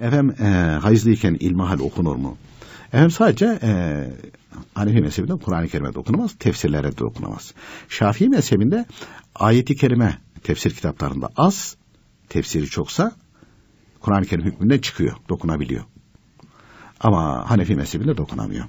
Efendim e, hayızlıyken ilmihal okunur mu? Efendim sadece e, Hanefi mezhebinde Kur'an-ı Kerim'e dokunamaz, tefsirlere de dokunamaz. Şafii mezhebinde ayeti kerime tefsir kitaplarında az, tefsiri çoksa Kur'an-ı Kerim hükmünde çıkıyor, dokunabiliyor. Ama Hanefi mezhebinde dokunamıyor.